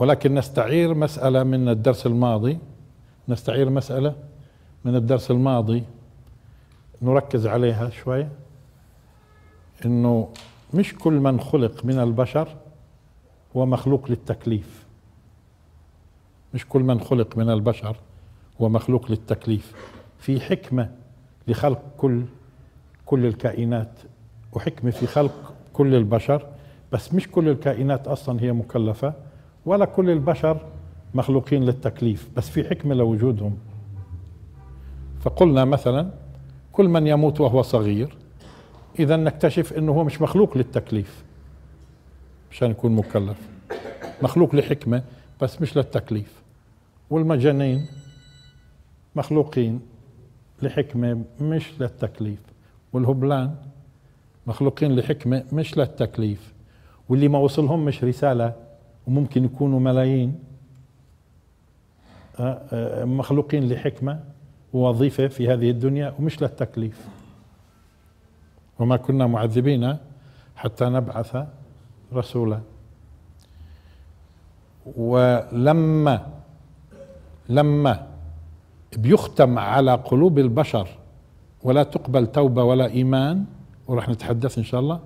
ولكن نستعير مسألة من الدرس الماضي نستعير مسألة من الدرس الماضي نركز عليها شوية انه مش كل من خلق من البشر هو مخلوق للتكليف مش كل من خلق من البشر هو مخلوق للتكليف في حكمة لخلق كل كل الكائنات وحكمة في خلق كل البشر بس مش كل الكائنات أصلا هي مكلفة ولا كل البشر مخلوقين للتكليف بس في حكمة لوجودهم فقلنا مثلا كل من يموت وهو صغير إذا نكتشف أنه هو مش مخلوق للتكليف مشان يكون مكلف مخلوق لحكمة بس مش للتكليف والمجانين مخلوقين لحكمة مش للتكليف والهبلان مخلوقين لحكمة مش للتكليف واللي ما وصلهم مش رسالة وممكن يكونوا ملايين أه، أه، مخلوقين لحكمة ووظيفة في هذه الدنيا ومش للتكليف وما كنا معذبين حتى نبعث رسولا ولما لما بيختم على قلوب البشر ولا تقبل توبة ولا إيمان وراح نتحدث إن شاء الله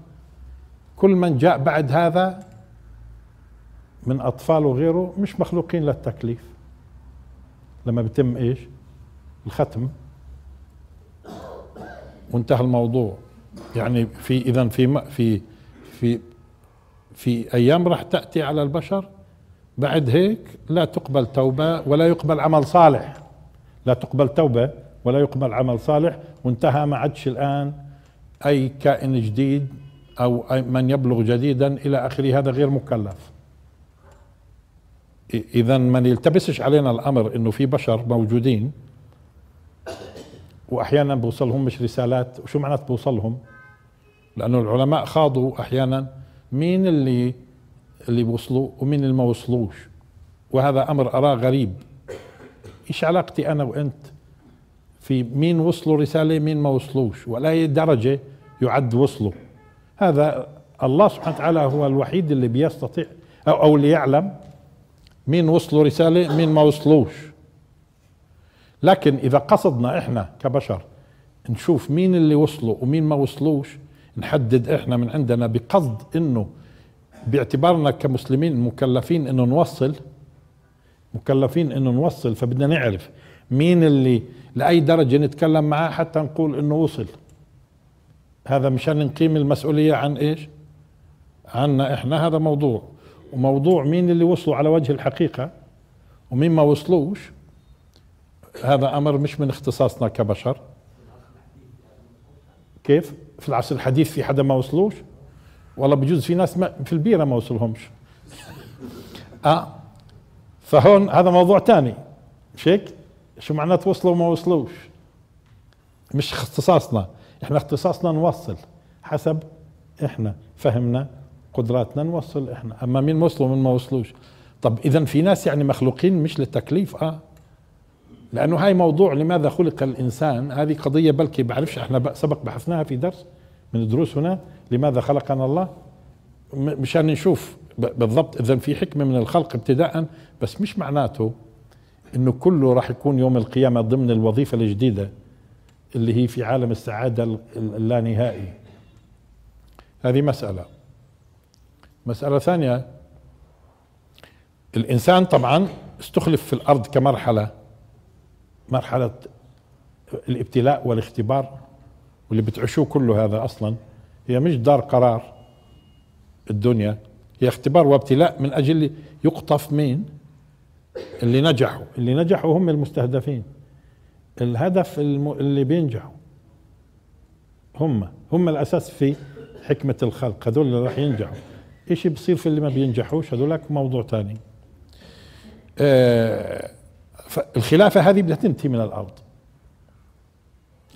كل من جاء بعد هذا من أطفال وغيره مش مخلوقين للتكليف لما بتم إيش الختم وانتهى الموضوع يعني في إذا في في في في أيام راح تأتي على البشر بعد هيك لا تقبل توبة ولا يقبل عمل صالح لا تقبل توبة ولا يقبل عمل صالح وانتهى ما عادش الآن أي كائن جديد أو من يبلغ جديدا إلى آخره هذا غير مكلف اذا ما يلتبسش علينا الامر انه في بشر موجودين واحيانا بوصلهم مش رسالات وشو معناته بوصلهم لانه العلماء خاضوا احيانا مين اللي اللي وصلوا ومين اللي ما وصلوش وهذا امر اراه غريب ايش علاقتي انا وانت في مين وصلوا رساله مين ما وصلوش ولا درجه يعد وصلوا هذا الله سبحانه وتعالى هو الوحيد اللي بيستطيع او, أو اللي يعلم مين وصلوا رسالة مين ما وصلوش لكن إذا قصدنا إحنا كبشر نشوف مين اللي وصلوا ومين ما وصلوش نحدد إحنا من عندنا بقصد إنه باعتبارنا كمسلمين مكلفين إنه نوصل مكلفين إنه نوصل فبدنا نعرف مين اللي لأي درجة نتكلم معاه حتى نقول إنه وصل هذا مشان نقيم المسؤولية عن إيش عنا إحنا هذا موضوع وموضوع مين اللي وصلوا على وجه الحقيقة ومين ما وصلوش هذا أمر مش من اختصاصنا كبشر كيف في العصر الحديث في حدا ما وصلوش والله بجوز في ناس ما في البيرة ما وصلهمش اه فهون هذا موضوع تاني مش هيك؟ شو معناته وصلوا وما وصلوش مش اختصاصنا احنا اختصاصنا نوصل حسب احنا فهمنا قدراتنا نوصل احنا اما مين وصلوا من ما وصلوش طب اذا في ناس يعني مخلوقين مش للتكليف اه لانه هاي موضوع لماذا خلق الانسان هذه قضيه بلكي بعرفش احنا سبق بحثناها في درس من الدروس هنا لماذا خلقنا الله مشان نشوف بالضبط اذا في حكمه من الخلق ابتداء بس مش معناته انه كله راح يكون يوم القيامه ضمن الوظيفه الجديده اللي هي في عالم السعاده اللانهائي هذه مساله مسألة ثانية الإنسان طبعا استخلف في الأرض كمرحلة مرحلة الابتلاء والاختبار واللي بتعيشوه كله هذا أصلا هي مش دار قرار الدنيا هي اختبار وابتلاء من أجل يقطف مين اللي نجحوا اللي نجحوا هم المستهدفين الهدف اللي بينجحوا هم هم الأساس في حكمة الخلق هذول اللي راح ينجحوا إشي بصير في اللي ما بينجحوش هذولك موضوع ثاني آه الخلافة هذه بدها تنتهي من الأرض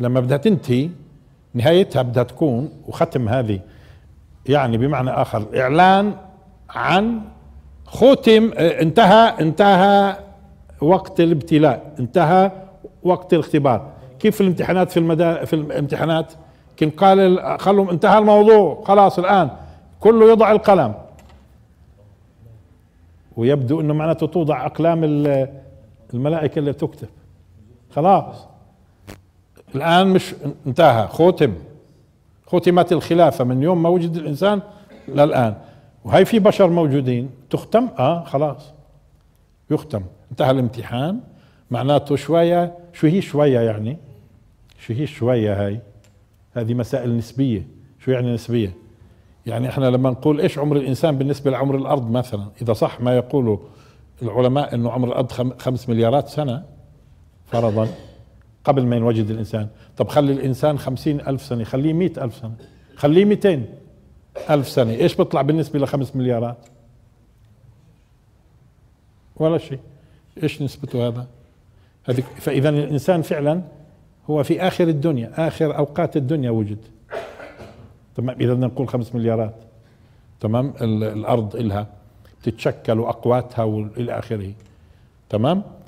لما بدها تنتهي نهايتها بدها تكون وختم هذه يعني بمعنى آخر إعلان عن ختم آه، انتهى انتهى وقت الابتلاء انتهى وقت الاختبار كيف في الامتحانات في المدا في الامتحانات كان قال خلهم انتهى الموضوع خلاص الآن كله يضع القلم ويبدو انه معناته توضع اقلام الملائكه اللي تكتب خلاص الان مش انتهى ختم ختمت الخلافه من يوم ما وجد الانسان للان وهي في بشر موجودين تختم اه خلاص يختم انتهى الامتحان معناته شويه شو هي شويه يعني شو هي شويه هاي هذه مسائل نسبيه شو يعني نسبيه يعني احنا لما نقول ايش عمر الانسان بالنسبه لعمر الارض مثلا اذا صح ما يقوله العلماء انه عمر الارض خمس مليارات سنه فرضا قبل ما ينوجد الانسان طب خلي الانسان خمسين الف سنه خليه مئة الف سنه خليه مئتين الف سنه ايش بيطلع بالنسبه لخمس مليارات ولا شيء ايش نسبته هذا فاذا الانسان فعلا هو في اخر الدنيا اخر اوقات الدنيا وجد تمام اذا بدنا نقول خمس مليارات تمام الارض الها بتتشكل واقواتها والى اخره تمام